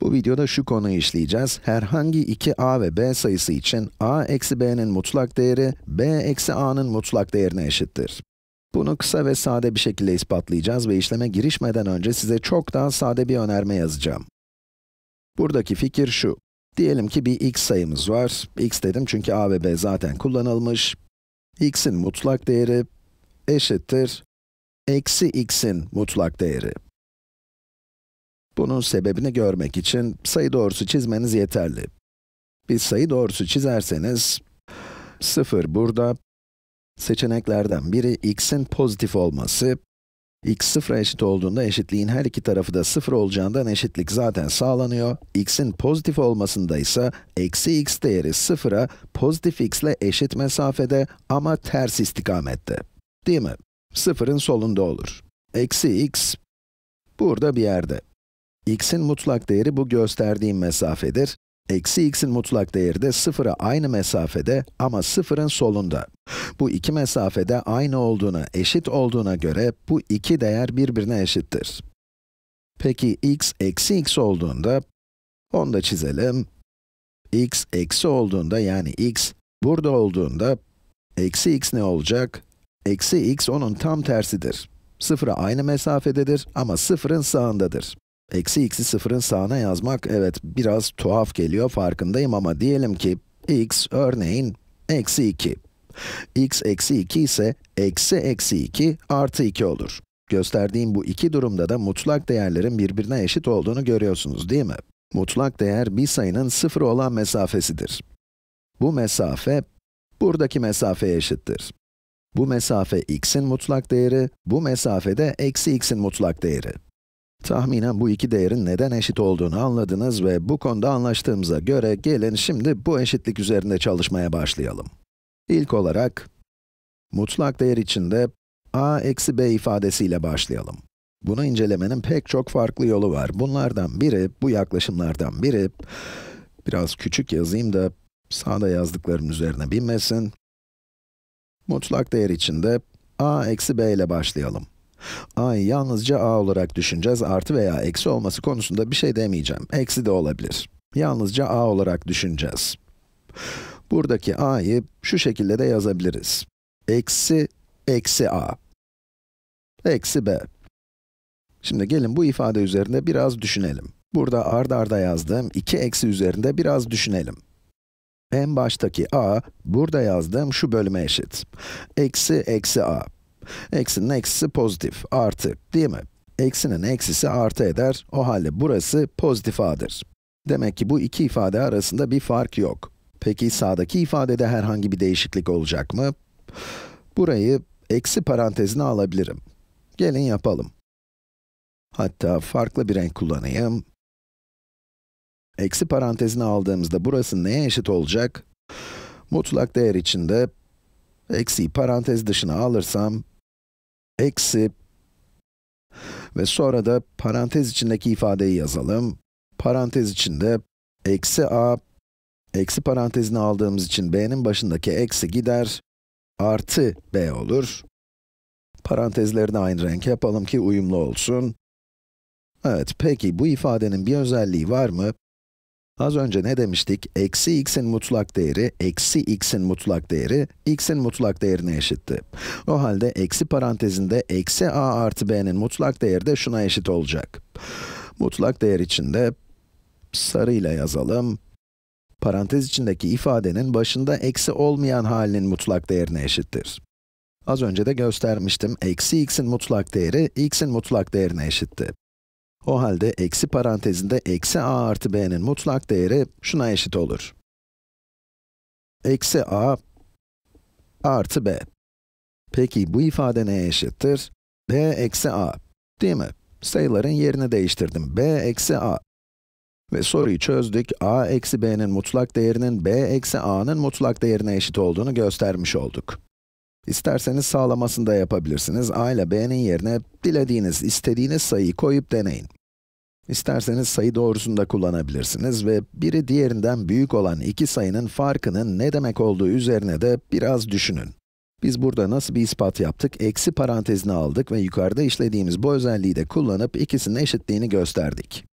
Bu videoda şu konuyu işleyeceğiz. Herhangi iki a ve b sayısı için a eksi b'nin mutlak değeri, b eksi a'nın mutlak değerine eşittir. Bunu kısa ve sade bir şekilde ispatlayacağız ve işleme girişmeden önce size çok daha sade bir önerme yazacağım. Buradaki fikir şu. Diyelim ki bir x sayımız var. x dedim çünkü a ve b zaten kullanılmış. x'in mutlak değeri eşittir eksi x'in mutlak değeri. Bunun sebebini görmek için sayı doğrusu çizmeniz yeterli. Bir sayı doğrusu çizerseniz, 0 burada, seçeneklerden biri x'in pozitif olması, x sıfıra eşit olduğunda eşitliğin her iki tarafı da sıfır olacağından eşitlik zaten sağlanıyor. x'in pozitif olmasında ise eksi x değeri sıfıra pozitif x ile eşit mesafede ama ters istikamette. Değil mi? Sıfırın solunda olur. Eksi x burada bir yerde x'in mutlak değeri bu gösterdiğim mesafedir. Eksi x'in mutlak değeri de sıfıra aynı mesafede ama sıfırın solunda. Bu iki mesafede aynı olduğuna, eşit olduğuna göre bu iki değer birbirine eşittir. Peki x eksi x olduğunda, onu da çizelim. x eksi olduğunda yani x burada olduğunda, eksi x ne olacak? Eksi x onun tam tersidir. Sıfıra aynı mesafededir ama sıfırın sağındadır. Eksi x'i sıfırın sağına yazmak, evet biraz tuhaf geliyor farkındayım ama diyelim ki x örneğin eksi 2. x eksi 2 ise eksi eksi 2 artı 2 olur. Gösterdiğim bu iki durumda da mutlak değerlerin birbirine eşit olduğunu görüyorsunuz değil mi? Mutlak değer bir sayının sıfır olan mesafesidir. Bu mesafe, buradaki mesafeye eşittir. Bu mesafe x'in mutlak değeri, bu mesafede eksi x'in mutlak değeri. Tahminen bu iki değerin neden eşit olduğunu anladınız ve bu konuda anlaştığımıza göre gelin şimdi bu eşitlik üzerinde çalışmaya başlayalım. İlk olarak, mutlak değer içinde a eksi b ifadesiyle başlayalım. Bunu incelemenin pek çok farklı yolu var. Bunlardan biri, bu yaklaşımlardan biri, biraz küçük yazayım da sağda yazdıklarım üzerine binmesin. Mutlak değer içinde a eksi b ile başlayalım a'yı yalnızca a olarak düşüneceğiz, artı veya eksi olması konusunda bir şey demeyeceğim. Eksi de olabilir. Yalnızca a olarak düşüneceğiz. Buradaki a'yı şu şekilde de yazabiliriz. Eksi, eksi a. Eksi b. Şimdi gelin bu ifade üzerinde biraz düşünelim. Burada ardarda arda yazdığım iki eksi üzerinde biraz düşünelim. En baştaki a, burada yazdığım şu bölüme eşit. Eksi, eksi a. Eksinin eksisi pozitif, artı değil mi? Eksinin eksisi artı eder, o halde burası pozitif a'dır. Demek ki bu iki ifade arasında bir fark yok. Peki sağdaki ifadede herhangi bir değişiklik olacak mı? Burayı eksi parantezine alabilirim. Gelin yapalım. Hatta farklı bir renk kullanayım. Eksi parantezine aldığımızda burası neye eşit olacak? Mutlak değer içinde eksiyi parantez dışına alırsam eksi ve sonra da parantez içindeki ifadeyi yazalım. Parantez içinde eksi a, eksi parantezini aldığımız için b'nin başındaki eksi gider, artı b olur. Parantezleri de aynı renk yapalım ki uyumlu olsun. Evet, peki bu ifadenin bir özelliği var mı? Az önce ne demiştik? Eksi x'in mutlak değeri, eksi x'in mutlak değeri, x'in mutlak değerine eşitti. O halde eksi parantezinde eksi a artı b'nin mutlak değeri de şuna eşit olacak. Mutlak değer içinde sarıyla yazalım. Parantez içindeki ifadenin başında eksi olmayan halinin mutlak değerine eşittir. Az önce de göstermiştim, eksi x'in mutlak değeri, x'in mutlak değerine eşitti. O halde eksi parantezinde eksi a artı b'nin mutlak değeri şuna eşit olur. Eksi a artı b. Peki bu ifade neye eşittir? b eksi a, değil mi? Sayıların yerini değiştirdim. b eksi a. Ve soruyu çözdük. a eksi b'nin mutlak değerinin b eksi a'nın mutlak değerine eşit olduğunu göstermiş olduk. İsterseniz sağlamasını da yapabilirsiniz. a ile b'nin yerine dilediğiniz, istediğiniz sayıyı koyup deneyin. İsterseniz sayı doğrusunu da kullanabilirsiniz ve biri diğerinden büyük olan iki sayının farkının ne demek olduğu üzerine de biraz düşünün. Biz burada nasıl bir ispat yaptık? Eksi parantezini aldık ve yukarıda işlediğimiz bu özelliği de kullanıp ikisinin eşitliğini gösterdik.